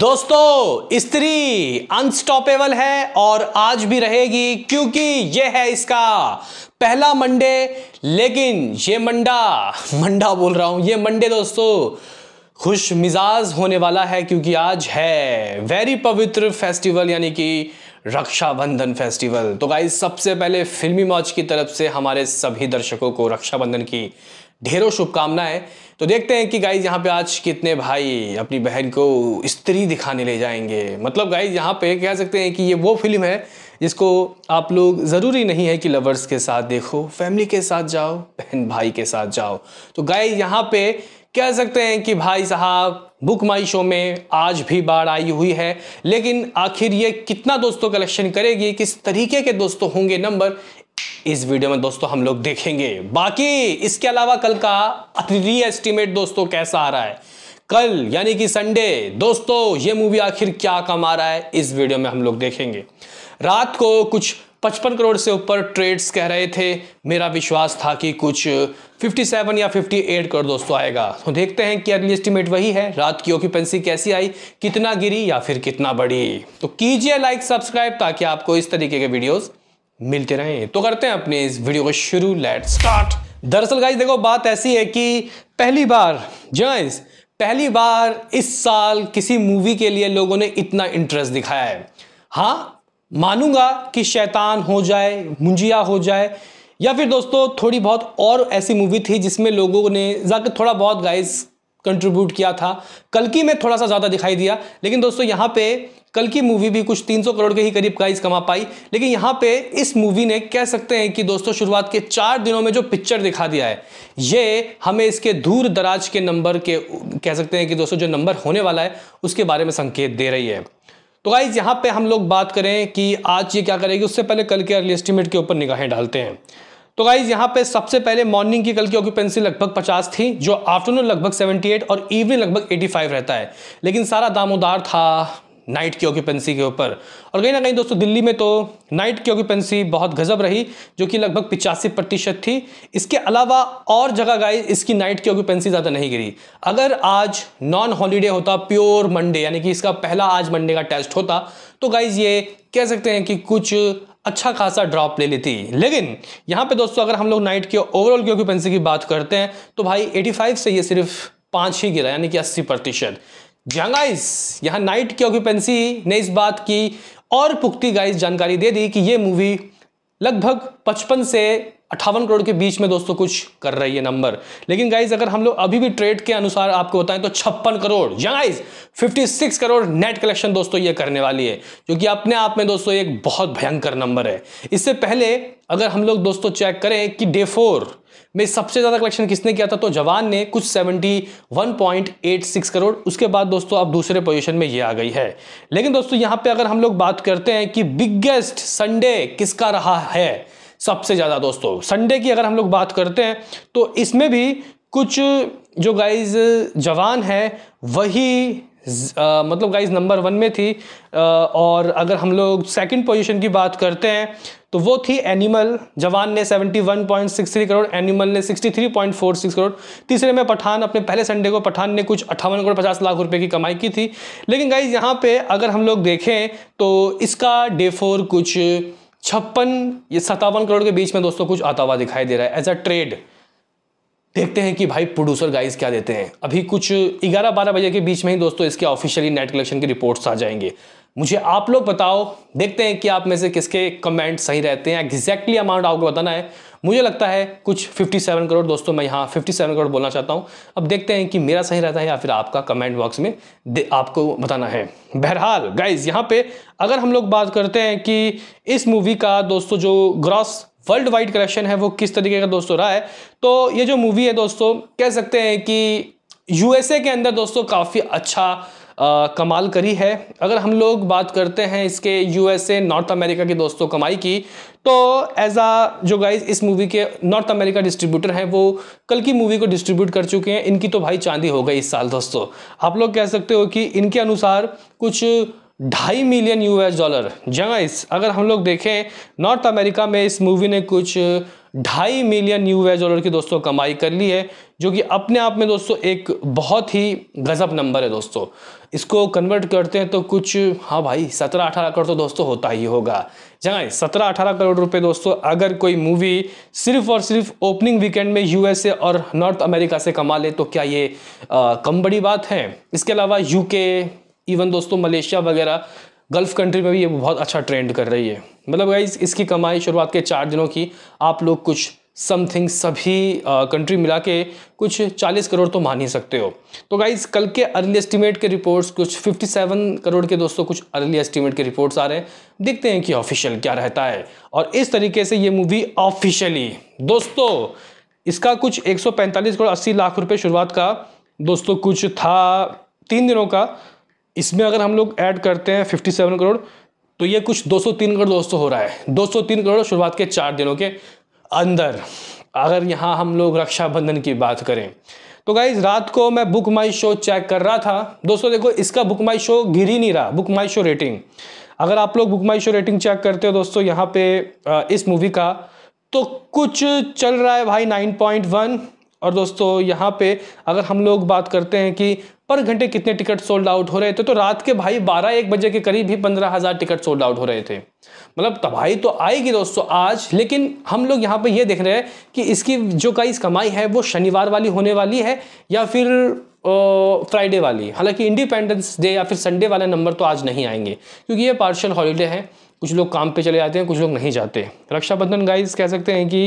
दोस्तों स्त्री अनस्टॉपेबल है और आज भी रहेगी क्योंकि यह है इसका पहला मंडे लेकिन ये मंडा मंडा बोल रहा हूं ये मंडे दोस्तों खुश मिजाज होने वाला है क्योंकि आज है वेरी पवित्र फेस्टिवल यानी कि रक्षाबंधन फेस्टिवल तो गाइज सबसे पहले फिल्मी मौज की तरफ से हमारे सभी दर्शकों को रक्षाबंधन की ढेरों शुभकामनाएं तो देखते हैं कि गाइज यहाँ पे आज कितने भाई अपनी बहन को स्त्री दिखाने ले जाएंगे मतलब गाइज यहाँ पे कह सकते हैं कि ये वो फिल्म है जिसको आप लोग ज़रूरी नहीं है कि लवर्स के साथ देखो फैमिली के साथ जाओ बहन भाई के साथ जाओ तो गाइज यहाँ पे कह सकते हैं कि भाई साहब बुक माई शो में आज भी बाढ़ आई हुई है लेकिन आखिर ये कितना दोस्तों कलेक्शन करेगी किस तरीके के दोस्तों होंगे नंबर इस वीडियो में दोस्तों हम लोग देखेंगे बाकी इसके अलावा कल का री एस्टिमेट दोस्तों कैसा आ रहा है कल यानी कि संडे दोस्तों ये मूवी आखिर क्या आ रहा है इस वीडियो में हम लोग देखेंगे रात को कुछ 55 करोड़ से ऊपर ट्रेड्स कह रहे थे मेरा विश्वास था कि कुछ 57 या 58 करोड़ दोस्तों आएगा तो देखते हैं कि अगली एस्टिमेट वही है रात की ऑक्यूपेंसी कैसी आई कितना गिरी या फिर कितना बढ़ी तो कीजिए लाइक सब्सक्राइब ताकि आपको इस तरीके के वीडियोज़ मिलते रहे तो करते हैं अपने इस वीडियो को शुरू लेट स्टार्ट दरअसल गाइस देखो बात ऐसी है कि पहली बार जॉइस हाँ, पहली बार इस साल किसी मूवी के लिए लोगों ने इतना इंटरेस्ट दिखाया है हाँ मानूंगा कि शैतान हो जाए मुंजिया हो जाए या फिर दोस्तों थोड़ी बहुत और ऐसी मूवी थी जिसमें लोगों ने जाकर थोड़ा बहुत गाइज कंट्रीब्यूट किया था कल की में थोड़ा सा ज़्यादा दिखाई दिया लेकिन दोस्तों यहाँ पे कल की मूवी भी कुछ 300 करोड़ के ही करीब प्राइस कमा पाई लेकिन यहाँ पे इस मूवी ने कह सकते हैं कि दोस्तों शुरुआत के चार दिनों में जो पिक्चर दिखा दिया है ये हमें इसके दूर दराज के नंबर के कह सकते हैं कि दोस्तों जो नंबर होने वाला है उसके बारे में संकेत दे रही है तो गाइज यहाँ पे हम लोग बात करें कि आज ये क्या करेगी उससे पहले कल के अर्ली एस्टिमेट के ऊपर निगाहें डालते हैं तो गाइज यहाँ पे सबसे पहले मॉर्निंग की कल की ऑक्यूपेंसी लगभग 50 थी जो आफ्टरनून लगभग 78 और इवनिंग लगभग 85 रहता है लेकिन सारा दामोदार था नाइट की ऑक्यूपेंसी के ऊपर और कहीं ना कहीं दोस्तों दिल्ली में तो नाइट की ऑक्यूपेंसी बहुत गजब रही जो कि लगभग पिचासी प्रतिशत थी इसके अलावा और जगह गाइस इसकी नाइट की ऑक्यूपेंसी ज़्यादा नहीं गिरी अगर आज नॉन हॉलीडे होता प्योर मंडे यानी कि इसका पहला आज मंडे का टेस्ट होता तो गाइज ये कह सकते हैं कि कुछ अच्छा खासा ड्रॉप ले लेती लेकिन यहाँ पे दोस्तों अगर हम लोग नाइट के ओवरऑल की ऑक्यूपेंसी की बात करते हैं तो भाई 85 से ये सिर्फ पाँच ही गिरा यानी कि अस्सी प्रतिशत जंगाइस यहाँ नाइट की ऑक्यूपेंसी ने इस बात की और पुख्ती गाइस जानकारी दे दी कि ये मूवी लगभग 55 से अट्ठावन करोड़ के बीच में दोस्तों कुछ कर रही है नंबर लेकिन गाइज अगर हम लोग अभी भी ट्रेड के अनुसार आपको बताएं तो छप्पन crore yeah guys 56 crore net collection दोस्तों ये करने वाली है जो कि अपने आप में दोस्तों एक बहुत भयंकर नंबर है इससे पहले अगर हम लोग दोस्तों चेक करें कि डे फोर में सबसे ज़्यादा कलेक्शन किसने किया था तो जवान ने कुछ 71.86 करोड़ उसके बाद दोस्तों अब दूसरे पोजीशन में ये आ गई है लेकिन दोस्तों यहाँ पे अगर हम लोग बात करते हैं कि बिगेस्ट संडे किसका रहा है सबसे ज़्यादा दोस्तों संडे की अगर हम लोग बात करते हैं तो इसमें भी कुछ जो गाइज जवान है वही आ, मतलब गाइज नंबर वन में थी आ, और अगर हम लोग सेकंड पोजीशन की बात करते हैं तो वो थी एनिमल जवान ने 71.63 करोड़ एनिमल ने 63.46 करोड़ तीसरे में पठान अपने पहले संडे को पठान ने कुछ अट्ठावन करोड़ पचास लाख रुपए की कमाई की थी लेकिन गाइज यहाँ पे अगर हम लोग देखें तो इसका डे फोर कुछ छप्पन ये सत्तावन करोड़ के बीच में दोस्तों कुछ आता हुआ दिखाई दे रहा है एज अ ट्रेड देखते हैं कि भाई प्रोड्यूसर गाइस क्या देते हैं अभी कुछ 11 बारह बजे के बीच में ही दोस्तों इसके ऑफिशियली नेट कलेक्शन की रिपोर्ट्स आ जाएंगे मुझे आप लोग बताओ देखते हैं कि आप में से किसके कमेंट सही रहते हैं एग्जैक्टली अमाउंट आपको बताना है मुझे लगता है कुछ 57 करोड़ दोस्तों मैं यहाँ 57 करोड़ बोलना चाहता हूँ अब देखते हैं कि मेरा सही रहता है या फिर आपका कमेंट बॉक्स में आपको बताना है बहरहाल गाइज यहाँ पे अगर हम लोग बात करते हैं कि इस मूवी का दोस्तों जो ग्रॉस वर्ल्ड वाइड कलेक्शन है वो किस तरीके का दोस्तों रहा है तो ये जो मूवी है दोस्तों कह सकते हैं कि यूएसए के अंदर दोस्तों काफ़ी अच्छा आ, कमाल करी है अगर हम लोग बात करते हैं इसके यूएसए नॉर्थ अमेरिका के दोस्तों कमाई की तो एज आ जो गाइज इस मूवी के नॉर्थ अमेरिका डिस्ट्रीब्यूटर हैं वो कल की मूवी को डिस्ट्रीब्यूट कर चुके हैं इनकी तो भाई चांदी हो गई इस साल दोस्तों आप लोग कह सकते हो कि इनके अनुसार कुछ ढाई मिलियन यूएस डॉलर जगह अगर हम लोग देखें नॉर्थ अमेरिका में इस मूवी ने कुछ ढाई मिलियन यू एस डॉलर की दोस्तों कमाई कर ली है जो कि अपने आप में दोस्तों एक बहुत ही गजब नंबर है दोस्तों इसको कन्वर्ट करते हैं तो कुछ हाँ भाई सत्रह अठारह करोड़ तो दोस्तों होता ही होगा जहाँ सत्रह अठारह करोड़ रुपए दोस्तों अगर कोई मूवी सिर्फ और सिर्फ ओपनिंग वीकेंड में यूएसए और नॉर्थ अमेरिका से कमा ले तो क्या ये आ, कम बड़ी बात है इसके अलावा यूके इवन दोस्तों मलेशिया वगैरह गल्फ़ कंट्री में भी ये बहुत अच्छा ट्रेंड कर रही है मतलब गाइज इसकी कमाई शुरुआत के चार दिनों की आप लोग कुछ समथिंग सभी कंट्री मिला के कुछ 40 करोड़ तो मान ही सकते हो तो गाइज कल के अर्ली एस्टिमेट के रिपोर्ट्स कुछ 57 करोड़ के दोस्तों कुछ अर्ली एस्टिमेट के रिपोर्ट्स आ रहे हैं देखते हैं कि ऑफिशियल क्या रहता है और इस तरीके से ये मूवी ऑफिशियली दोस्तों इसका कुछ 145 करोड़ 80 लाख रुपए शुरुआत का दोस्तों कुछ था तीन दिनों का इसमें अगर हम लोग ऐड करते हैं 57 करोड़ तो ये कुछ 203 करोड़ दोस्तों हो रहा है 203 करोड़ शुरुआत के चार दिनों के अंदर अगर यहाँ हम लोग रक्षाबंधन की बात करें तो गाइज रात को मैं बुक माई शो चेक कर रहा था दोस्तों देखो इसका बुक माई शो गिर ही नहीं रहा बुक माई शो रेटिंग अगर आप लोग Book My Show rating check करते हो दोस्तों यहाँ पे इस मूवी का तो कुछ चल रहा है भाई 9.1 और दोस्तों यहाँ पे अगर हम लोग बात करते हैं कि पर घंटे कितने टिकट सोल्ड आउट हो रहे थे तो रात के भाई बारह एक बजे के करीब ही पंद्रह हज़ार टिकट सोल्ड आउट हो रहे थे मतलब तबाही तो आएगी दोस्तों आज लेकिन हम लोग यहाँ पे ये देख रहे हैं कि इसकी जो कई कमाई है वो शनिवार वाली होने वाली है या फिर फ्राइडे वाली हालांकि इंडिपेंडेंस डे या फिर संडे वाला नंबर तो आज नहीं आएंगे क्योंकि ये पार्शल हॉलीडे है कुछ लोग काम पे चले जाते हैं कुछ लोग नहीं जाते रक्षाबंधन गाइस कह सकते हैं कि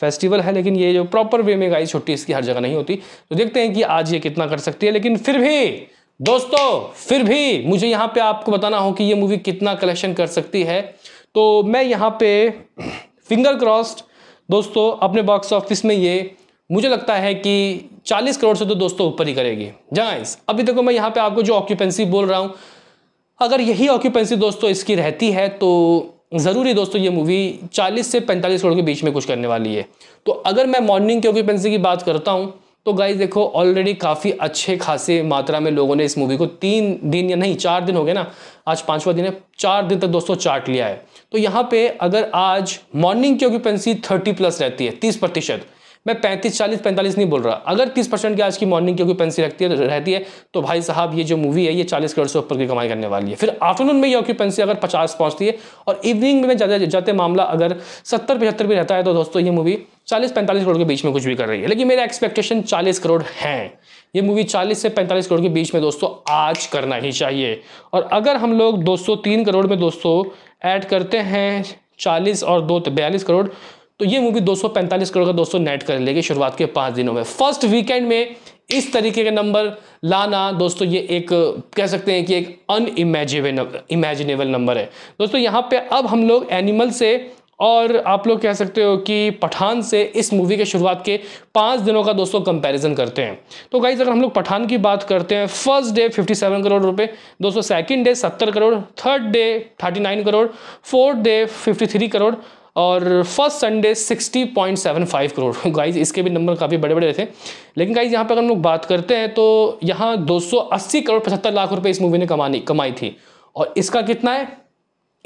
फेस्टिवल है लेकिन ये जो प्रॉपर वे में गाइस छुट्टी इसकी हर जगह नहीं होती तो देखते हैं कि आज ये कितना कर सकती है लेकिन फिर भी दोस्तों फिर भी मुझे यहाँ पे आपको बताना हो कि ये मूवी कितना कलेक्शन कर सकती है तो मैं यहाँ पे फिंगर क्रॉस्ड दोस्तों अपने बॉक्स ऑफिस में ये मुझे लगता है कि 40 करोड़ से तो दोस्तों ऊपर ही करेगी जहाँ अभी देखो मैं यहाँ पे आपको जो ऑक्यूपेंसी बोल रहा हूँ अगर यही ऑक्यूपेंसी दोस्तों इसकी रहती है तो ज़रूरी दोस्तों ये मूवी 40 से 45 करोड़ के बीच में कुछ करने वाली है तो अगर मैं मॉर्निंग की ऑक्यूपेंसी की बात करता हूँ तो गाइज देखो ऑलरेडी काफ़ी अच्छे खासे मात्रा में लोगों ने इस मूवी को तीन दिन या नहीं चार दिन हो गए ना आज पाँचवा दिन है चार दिन तक दोस्तों चार्ट लिया है तो यहाँ पे अगर आज मॉर्निंग की ऑक्यूपेंसी थर्टी प्लस रहती है तीस प्रतिशत मैं पैंतीस चालीस पैंतालीस नहीं बोल रहा अगर तीस परसेंट की आज की मॉर्निंग की कोई पेंसी रखती है रहती है तो भाई साहब ये जो मूवी है ये चालीस करोड़ से ऊपर की कमाई करने वाली है फिर आफ्टरनून में ये ऑक्यूपेंसी अगर पचास पहुँचती है और इवनिंग में जाते जाते मामला अगर सत्तर पचहत्तर भी रहता है तो दोस्तों ये मूवी चालीस पैंतालीस करोड़ के बीच में कुछ भी कर रही है लेकिन मेरा एक्सपेक्टेशन चालीस करोड़ है ये मूवी 40 से 45 करोड़ के बीच में दोस्तों आज करना ही चाहिए और अगर हम लोग 203 करोड़ में दोस्तों ऐड करते हैं 40 और दो बयालीस करोड़ तो ये मूवी 245 करोड़ का दोस्तों नेट कर लेगी शुरुआत के पांच दिनों में फर्स्ट वीकेंड में इस तरीके के नंबर लाना दोस्तों ये एक कह सकते हैं कि एक अनइमेजिबल इमेजिनेबल नंबर है दोस्तों यहाँ पे अब हम लोग एनिमल से और आप लोग कह सकते हो कि पठान से इस मूवी के शुरुआत के पाँच दिनों का दोस्तों कंपैरिजन करते हैं तो गाइज अगर हम लोग पठान की बात करते हैं फर्स्ट डे 57 करोड़ रुपए दोस्तों second day 70 crore third day 39 crore fourth day 53 crore और फर्स्ट संडे 60.75 करोड़ गाइज इसके भी नंबर काफ़ी बड़े बड़े थे लेकिन गाइज यहाँ पर अगर हम लोग बात करते हैं तो यहाँ 280 करोड़ पचहत्तर लाख रुपए इस मूवी ने कमानी कमाई थी और इसका कितना है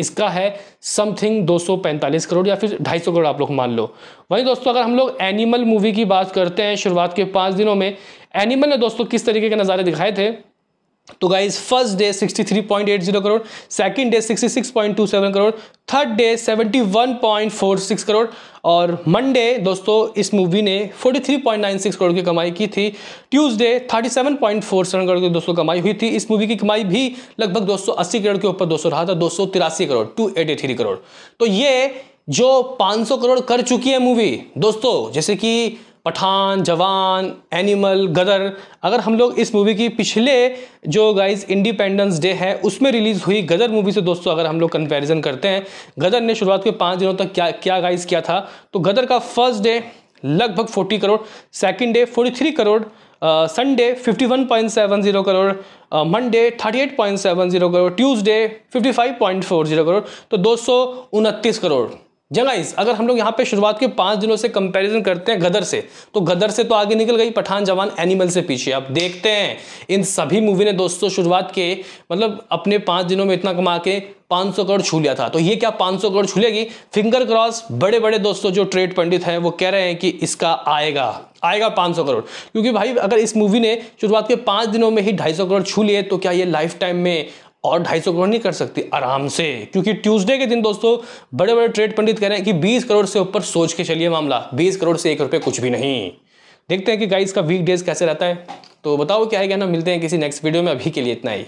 इसका है समथिंग 245 करोड़ या फिर 250 करोड़ आप लोग मान लो वहीं दोस्तों अगर हम लोग एनिमल मूवी की बात करते हैं शुरुआत के पाँच दिनों में एनिमल ने दोस्तों किस तरीके के नज़ारे दिखाए थे तो guys first day 63.80 crore second day 66.27 crore third day 71.46 crore और मंडे दोस्तों इस मूवी ने 43.96 करोड़ की कमाई की थी ट्यूसडे 37.47 करोड़ की दोस्तों कमाई हुई थी इस मूवी की कमाई भी लगभग 280 करोड़ के ऊपर दोस्तों रहा था दो करोड़ टू करोड़ तो ये जो पाँच करोड़ कर चुकी है मूवी दोस्तों जैसे कि पठान जवान एनिमल गदर अगर हम लोग इस मूवी की पिछले जो गाइज इंडिपेंडेंस डे है उसमें रिलीज़ हुई गदर मूवी से दोस्तों अगर हम लोग कंपैरिजन करते हैं गदर ने शुरुआत के पाँच दिनों तक क्या क्या गाइज किया था तो गदर का फर्स्ट डे लगभग 40 crore second day 43 crore Sunday fifty one point seven zero crore Monday thirty eight point seven zero crore Tuesday fifty five point four zero crore तो दो सौ उनतीस करोड़ जगाइस अगर हम लोग यहाँ पे शुरुआत के पांच दिनों से कंपैरिजन करते हैं गदर से तो गदर से तो आगे निकल गई पठान जवान एनिमल से पीछे आप देखते हैं इन सभी मूवी ने दोस्तों शुरुआत के मतलब अपने पांच दिनों में इतना कमा के 500 करोड़ छू लिया था तो ये क्या 500 करोड़ छू लेगी फिंगर क्रॉस बड़े बड़े दोस्तों जो ट्रेड पंडित हैं वो कह रहे हैं कि इसका आएगा आएगा 500 करोड़ क्योंकि भाई अगर इस मूवी ने शुरुआत के पांच दिनों में ही 250 करोड़ छू लिए तो क्या ये लाइफ टाइम में और 250 करोड़ नहीं कर सकती आराम से क्योंकि ट्यूसडे के दिन दोस्तों बड़े बड़े ट्रेड पंडित कह रहे हैं कि 20 करोड़ से ऊपर सोच के चलिए मामला 20 करोड़ से एक रुपये कुछ भी नहीं देखते हैं कि गाइस का वीक डेज कैसे रहता है तो बताओ क्या है क्या ना मिलते हैं किसी नेक्स्ट वीडियो में अभी के लिए इतना ही